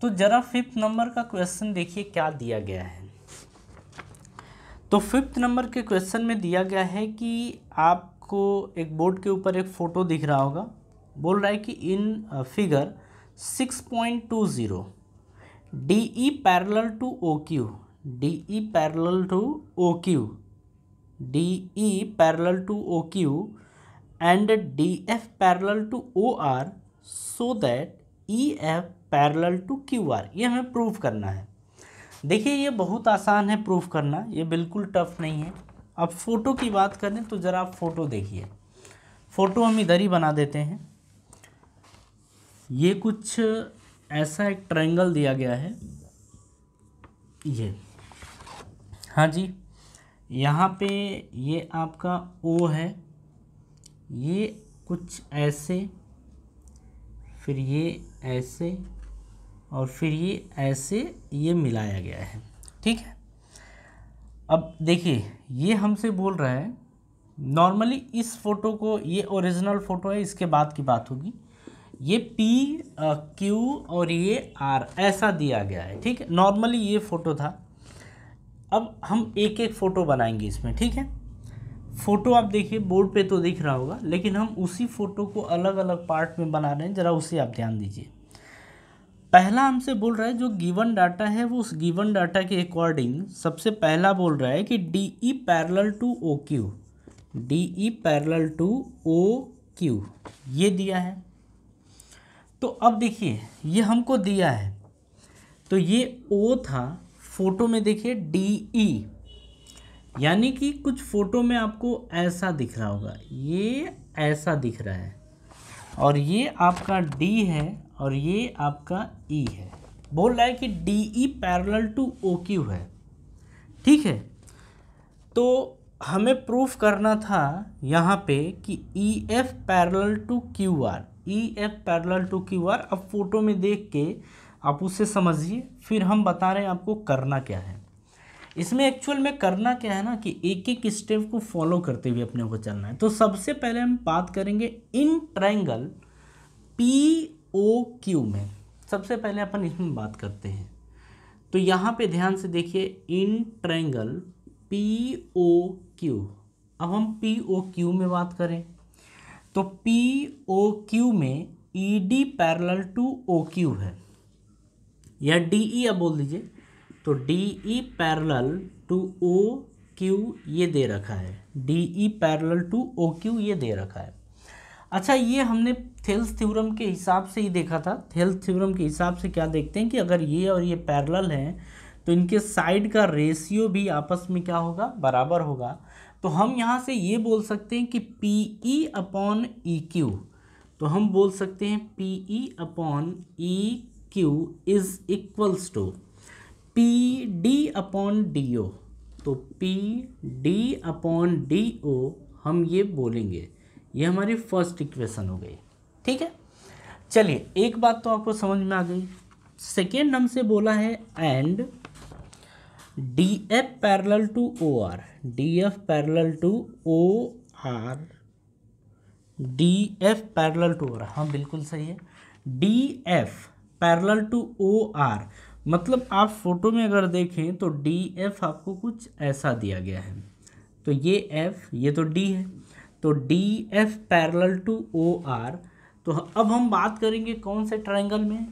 तो ज़रा fifth number का क्वेश्चन देखिए क्या दिया गया है तो फिफ्थ नंबर के क्वेश्चन में दिया गया है कि आपको एक बोर्ड के ऊपर एक फ़ोटो दिख रहा होगा बोल रहा है कि in figure six point two zero D E parallel to O Q D E parallel to O Q D E parallel to O Q and D F parallel to O R so that E F parallel to Q R ये हमें proof करना है देखिए ये बहुत आसान है proof करना ये बिल्कुल टफ नहीं है अब फ़ोटो की बात करें तो ज़रा आप फ़ोटो देखिए फ़ोटो हम इधर ही बना देते हैं ये कुछ ऐसा एक ट्रायंगल दिया गया है ये हाँ जी यहाँ पे ये आपका ओ है ये कुछ ऐसे फिर ये ऐसे और फिर ये ऐसे ये मिलाया गया है ठीक है अब देखिए ये हमसे बोल रहा है नॉर्मली इस फोटो को ये ओरिजिनल फ़ोटो है इसके बाद की बात होगी ये पी क्यू और ये आर ऐसा दिया गया है ठीक है नॉर्मली ये फ़ोटो था अब हम एक एक फ़ोटो बनाएंगे इसमें ठीक है फ़ोटो आप देखिए बोर्ड पे तो दिख रहा होगा लेकिन हम उसी फ़ोटो को अलग अलग पार्ट में बना रहे हैं ज़रा उसे आप ध्यान दीजिए पहला हमसे बोल रहा है जो गिवन डाटा है वो उस गिवन डाटा के अकॉर्डिंग सबसे पहला बोल रहा है कि D E parallel to O Q D E parallel to O Q ये दिया है तो अब देखिए ये हमको दिया है तो ये ओ था फोटो में देखिए डी ई e। यानी कि कुछ फ़ोटो में आपको ऐसा दिख रहा होगा ये ऐसा दिख रहा है और ये आपका डी है और ये आपका ई e है बोल रहा है कि D E parallel to O Q है ठीक है तो हमें प्रूफ करना था यहाँ पे कि E F parallel to Q R E F parallel to Q R अब फोटो में देख के आप उससे समझिए फिर हम बता रहे हैं आपको करना क्या है इसमें एक्चुअल में करना क्या है ना कि एक एक स्टेप को फॉलो करते हुए अपने को चलना है तो सबसे पहले हम बात करेंगे in triangle P O Q में सबसे पहले अपन इसमें बात करते हैं तो यहाँ पे ध्यान से देखिए in triangle P O Q अब हम पी ओ क्यू में बात करें तो पी ओ क्यू में E D parallel to O Q है या डी ई अब बोल दीजिए तो D E parallel to O Q ये दे रखा है D E parallel to O Q ये दे रखा है अच्छा ये हमने थेल्स थ्योरम के हिसाब से ही देखा था थेल्स थ्योरम के हिसाब से क्या देखते हैं कि अगर ये और ये पैरल हैं तो इनके साइड का रेशियो भी आपस में क्या होगा बराबर होगा तो हम यहाँ से ये बोल सकते हैं कि P E upon E Q तो हम बोल सकते हैं P E upon E Q is equals to P D upon D O तो P D upon D O हम ये बोलेंगे ये हमारी फर्स्ट इक्वेशन हो गई ठीक है चलिए एक बात तो आपको समझ में आ गई सेकेंड हमसे बोला है and D F parallel to O R D F parallel to O R D F parallel to O R हाँ बिल्कुल सही है D F parallel to O R मतलब आप फोटो में अगर देखें तो डी एफ आपको कुछ ऐसा दिया गया है तो ये एफ ये तो डी है तो D F parallel to O R तो अब हम बात करेंगे कौन से ट्राइंगल में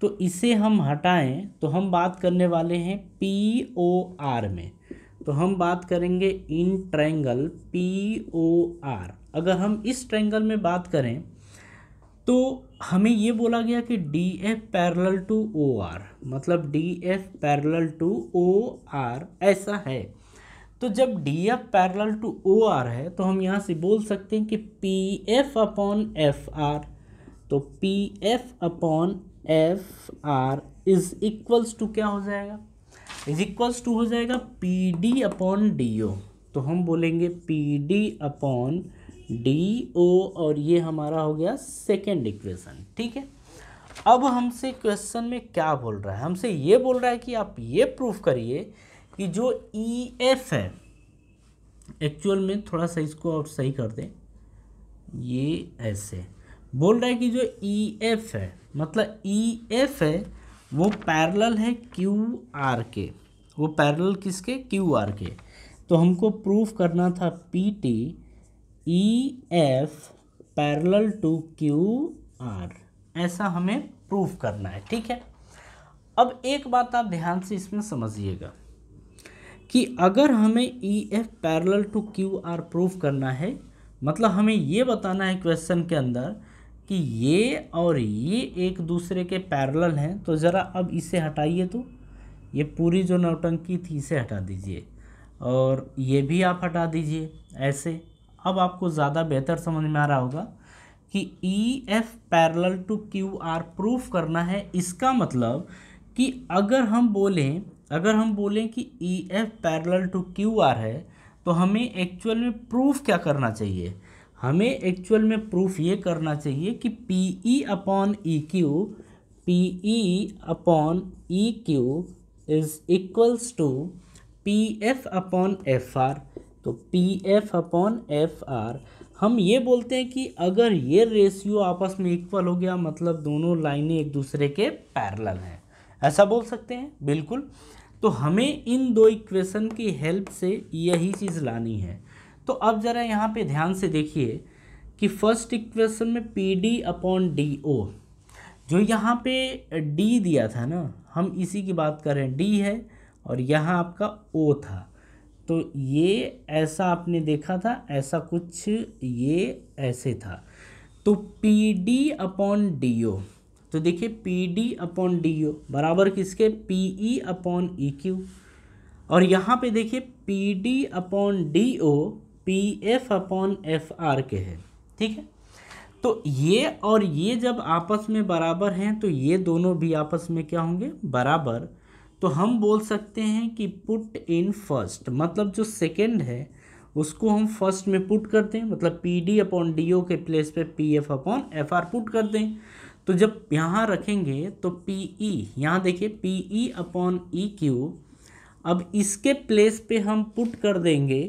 तो इसे हम हटाएं तो हम बात करने वाले हैं पी ओ आर में तो हम बात करेंगे in triangle P O R अगर हम इस ट्राइंगल में बात करें तो हमें ये बोला गया कि D F parallel to O R मतलब D F parallel to O R ऐसा है तो जब D F parallel to O R है तो हम यहाँ से बोल सकते हैं कि P F upon F R तो P F upon F R is equals to क्या हो जाएगा इज इक्वल्स टू हो जाएगा P D upon D O तो हम बोलेंगे पी डी अपॉन डी ओ और ये हमारा हो गया सेकेंड इक्वेशन ठीक है अब हमसे क्वेश्चन में क्या बोल रहा है हमसे ये बोल रहा है कि आप ये प्रूफ करिए कि जो ई e एफ है एक्चुअल में थोड़ा सा इसको और सही कर दें ये ऐसे बोल रहा है कि जो ई e एफ है मतलब ई e एफ है वो पैरेलल है क्यू आर के वो पैरेलल किसके क्यू आर के तो हमको प्रूफ करना था P T E F parallel to Q R ऐसा हमें प्रूफ करना है ठीक है अब एक बात आप ध्यान से इसमें समझिएगा कि अगर हमें E F parallel to Q R proof करना है मतलब हमें ये बताना है क्वेश्चन के अंदर कि ये और ये एक दूसरे के पैरल हैं तो ज़रा अब इसे हटाइए तो ये पूरी जो नौटंकी थी इसे हटा दीजिए और ये भी आप हटा दीजिए ऐसे अब आपको ज़्यादा बेहतर समझ में आ रहा होगा कि E F parallel to Q R proof करना है इसका मतलब कि अगर हम बोलें अगर हम बोलें कि E F parallel to Q R है तो हमें एक्चुअल में प्रूफ क्या करना चाहिए हमें एक्चुअल में प्रूफ ये करना चाहिए कि P E upon E Q P E upon E Q is equals to P F upon F R तो P F upon F R हम ये बोलते हैं कि अगर ये रेशियो आपस में इक्वल हो गया मतलब दोनों लाइनें एक दूसरे के पैरल हैं ऐसा बोल सकते हैं बिल्कुल तो हमें इन दो इक्वेशन की हेल्प से यही चीज़ लानी है तो अब ज़रा यहाँ पे ध्यान से देखिए कि फर्स्ट इक्वेशन में P D upon D O जो यहाँ पे डी दिया था ना हम इसी की बात कर रहे हैं डी है और यहाँ आपका ओ था तो ये ऐसा आपने देखा था ऐसा कुछ ये ऐसे था तो P D upon D O तो देखिए P D upon D O बराबर किसके P E upon E Q और यहाँ पे देखिए P D upon D O P F upon F R के है ठीक है तो ये और ये जब आपस में बराबर हैं तो ये दोनों भी आपस में क्या होंगे बराबर तो हम बोल सकते हैं कि पुट इन फर्स्ट मतलब जो सेकेंड है उसको हम फर्स्ट में पुट करते हैं मतलब P D upon D O के प्लेस पे P F upon F R put करते हैं तो जब यहाँ रखेंगे तो पी ई e, यहाँ देखिए P E upon E Q अब इसके प्लेस पे हम पुट कर देंगे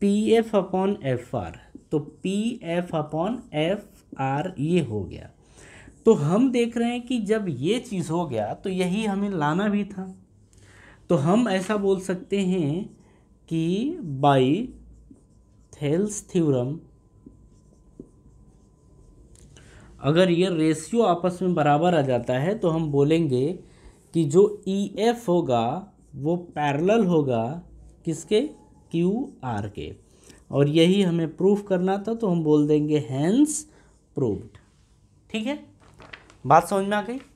P F upon F R तो P F upon F R ये हो गया तो हम देख रहे हैं कि जब ये चीज़ हो गया तो यही हमें लाना भी था तो हम ऐसा बोल सकते हैं कि बाई थेल्स थ्योरम अगर ये रेशियो आपस में बराबर आ जाता है तो हम बोलेंगे कि जो ई e एफ होगा वो पैरेलल होगा किसके क्यू आर के और यही हमें प्रूफ करना था तो हम बोल देंगे हैंस प्रूव्ड ठीक है बात समझ में आ गई